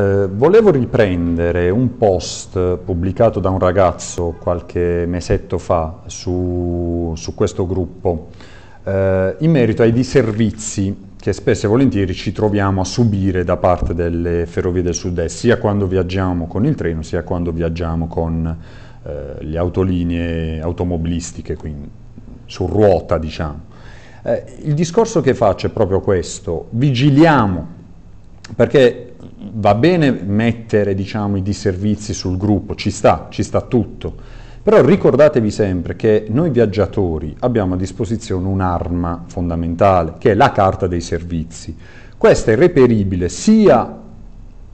Eh, volevo riprendere un post pubblicato da un ragazzo qualche mesetto fa su, su questo gruppo eh, in merito ai disservizi che spesso e volentieri ci troviamo a subire da parte delle ferrovie del sud-est, sia quando viaggiamo con il treno, sia quando viaggiamo con eh, le autolinee automobilistiche, quindi su ruota diciamo. Eh, il discorso che faccio è proprio questo, vigiliamo perché va bene mettere diciamo, i disservizi sul gruppo, ci sta, ci sta tutto, però ricordatevi sempre che noi viaggiatori abbiamo a disposizione un'arma fondamentale, che è la carta dei servizi. Questa è reperibile sia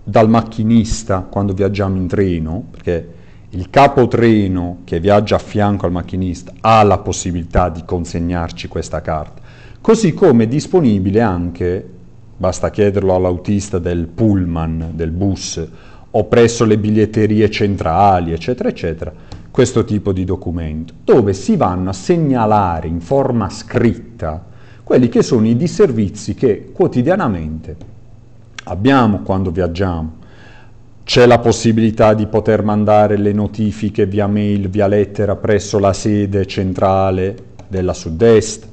dal macchinista quando viaggiamo in treno, perché il capotreno che viaggia a fianco al macchinista ha la possibilità di consegnarci questa carta, così come è disponibile anche basta chiederlo all'autista del pullman, del bus, o presso le biglietterie centrali, eccetera, eccetera, questo tipo di documento, dove si vanno a segnalare in forma scritta quelli che sono i disservizi che quotidianamente abbiamo quando viaggiamo. C'è la possibilità di poter mandare le notifiche via mail, via lettera presso la sede centrale della sud-est,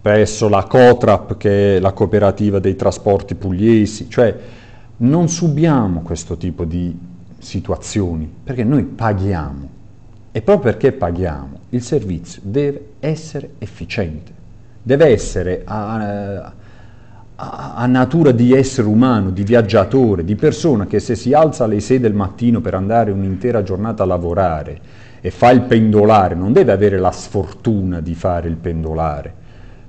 presso la Cotrap, che è la cooperativa dei trasporti pugliesi, cioè non subiamo questo tipo di situazioni perché noi paghiamo e proprio perché paghiamo il servizio deve essere efficiente, deve essere a, a, a natura di essere umano, di viaggiatore, di persona che se si alza alle 6 del mattino per andare un'intera giornata a lavorare e fa il pendolare, non deve avere la sfortuna di fare il pendolare,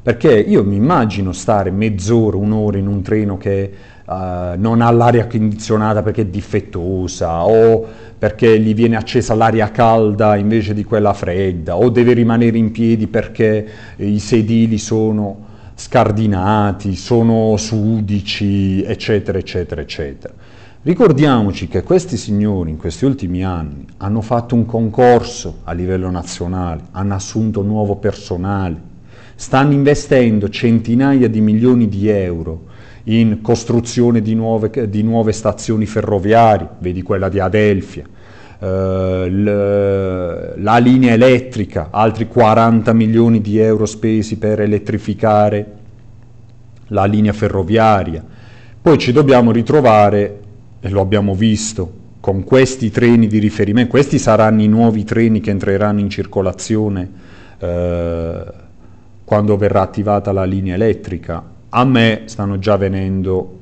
perché io mi immagino stare mezz'ora, un'ora in un treno che uh, non ha l'aria condizionata perché è difettosa o perché gli viene accesa l'aria calda invece di quella fredda o deve rimanere in piedi perché i sedili sono scardinati, sono sudici, eccetera, eccetera, eccetera. Ricordiamoci che questi signori in questi ultimi anni hanno fatto un concorso a livello nazionale, hanno assunto nuovo personale, stanno investendo centinaia di milioni di euro in costruzione di nuove, di nuove stazioni ferroviarie, vedi quella di Adelphia, Uh, la linea elettrica, altri 40 milioni di euro spesi per elettrificare la linea ferroviaria. Poi ci dobbiamo ritrovare, e lo abbiamo visto, con questi treni di riferimento, questi saranno i nuovi treni che entreranno in circolazione uh, quando verrà attivata la linea elettrica. A me stanno già venendo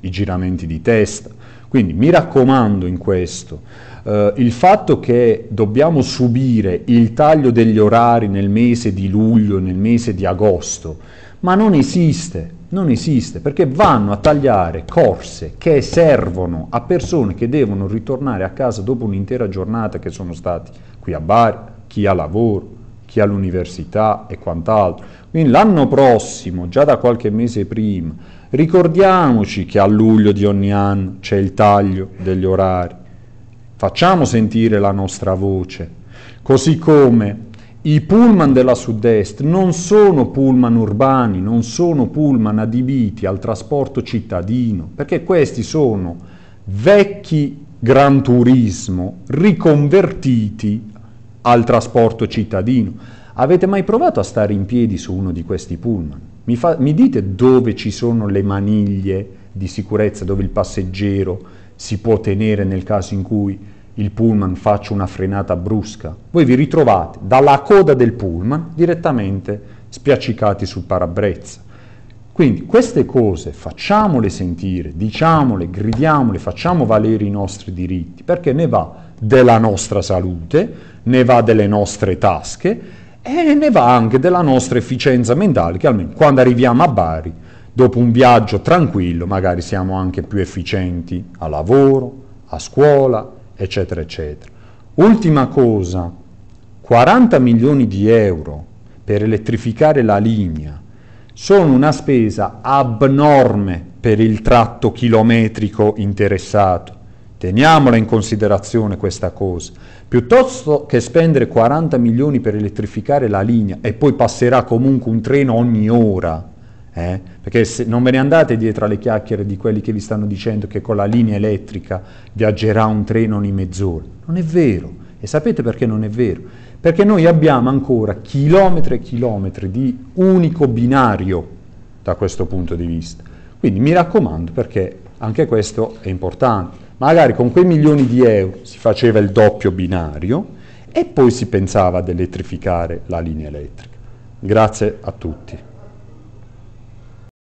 i giramenti di testa. Quindi mi raccomando in questo, eh, il fatto che dobbiamo subire il taglio degli orari nel mese di luglio, nel mese di agosto, ma non esiste, non esiste, perché vanno a tagliare corse che servono a persone che devono ritornare a casa dopo un'intera giornata che sono stati qui a Bari, chi ha lavoro, chi all'università e quant'altro. Quindi l'anno prossimo, già da qualche mese prima, ricordiamoci che a luglio di ogni anno c'è il taglio degli orari. Facciamo sentire la nostra voce. Così come i pullman della sud-est non sono pullman urbani, non sono pullman adibiti al trasporto cittadino, perché questi sono vecchi gran turismo riconvertiti al trasporto cittadino. Avete mai provato a stare in piedi su uno di questi pullman? Mi, fa, mi dite dove ci sono le maniglie di sicurezza, dove il passeggero si può tenere nel caso in cui il pullman faccia una frenata brusca? Voi vi ritrovate dalla coda del pullman direttamente spiaccicati sul parabrezza. Quindi queste cose facciamole sentire, diciamole, gridiamole, facciamo valere i nostri diritti, perché ne va della nostra salute, ne va delle nostre tasche e ne va anche della nostra efficienza mentale, che almeno quando arriviamo a Bari, dopo un viaggio tranquillo, magari siamo anche più efficienti a lavoro, a scuola, eccetera, eccetera. Ultima cosa, 40 milioni di euro per elettrificare la linea sono una spesa abnorme per il tratto chilometrico interessato. Teniamola in considerazione questa cosa. Piuttosto che spendere 40 milioni per elettrificare la linea e poi passerà comunque un treno ogni ora, eh? perché se non ve ne andate dietro alle chiacchiere di quelli che vi stanno dicendo che con la linea elettrica viaggerà un treno ogni mezz'ora. Non è vero. E sapete perché non è vero? Perché noi abbiamo ancora chilometri e chilometri di unico binario da questo punto di vista. Quindi mi raccomando perché anche questo è importante. Magari con quei milioni di euro si faceva il doppio binario e poi si pensava ad elettrificare la linea elettrica. Grazie a tutti.